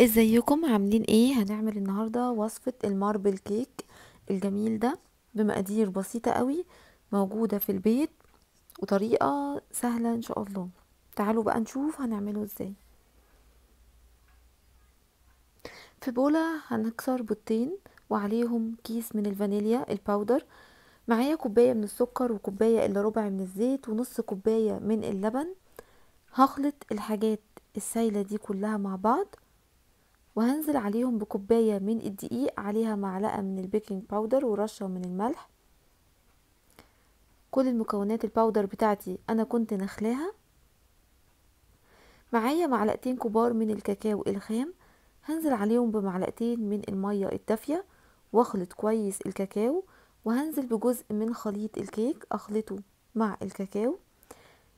ازيكم عاملين ايه هنعمل النهارده وصفه الماربل كيك الجميل ده بمقادير بسيطه قوي موجوده في البيت وطريقه سهله ان شاء الله تعالوا بقى نشوف هنعمله ازاي في بوله هنكسر بطين وعليهم كيس من الفانيليا الباودر معايا كوبايه من السكر وكوبايه الا ربع من الزيت ونص كوبايه من اللبن هخلط الحاجات السايله دي كلها مع بعض وهنزل عليهم بكوباية من الدقيق عليها معلقة من البيكنج باودر ورشة من الملح كل المكونات الباودر بتاعتي انا كنت نخلاها معايا معلقتين كبار من الكاكاو الخام هنزل عليهم بمعلقتين من المية الدافية واخلط كويس الكاكاو وهنزل بجزء من خليط الكيك اخلطه مع الكاكاو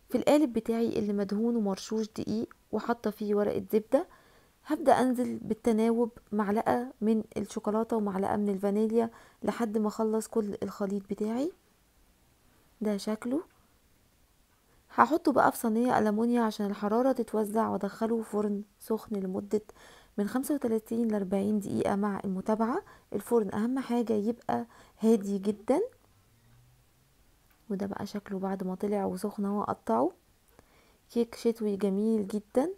في القالب بتاعي اللي مدهون ومرشوش دقيق وحاطه فيه ورقه زبده هبدأ أنزل بالتناوب معلقة من الشوكولاتة ومعلقة من الفانيليا لحد ما أخلص كل الخليط بتاعي ده شكله هحطه بقى في صينية الومنيا عشان الحرارة تتوزع وأدخله فرن سخن لمدة من 35 ل 40 دقيقة مع المتابعة الفرن أهم حاجة يبقى هادي جدا وده بقى شكله بعد ما طلع وسخن اهو أقطعه كيك شتوي جميل جدا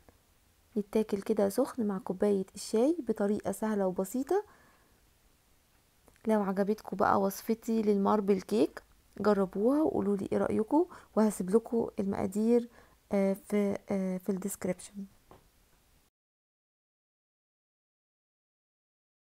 يتاكل كده سخن مع كوباية الشاي بطريقة سهلة وبسيطة لو عجبتكم بقى وصفتي للماربل كيك جربوها وقولولي ايه رأيكم وهسيب لكم المقادير آه، في آه، في الديسكريبشن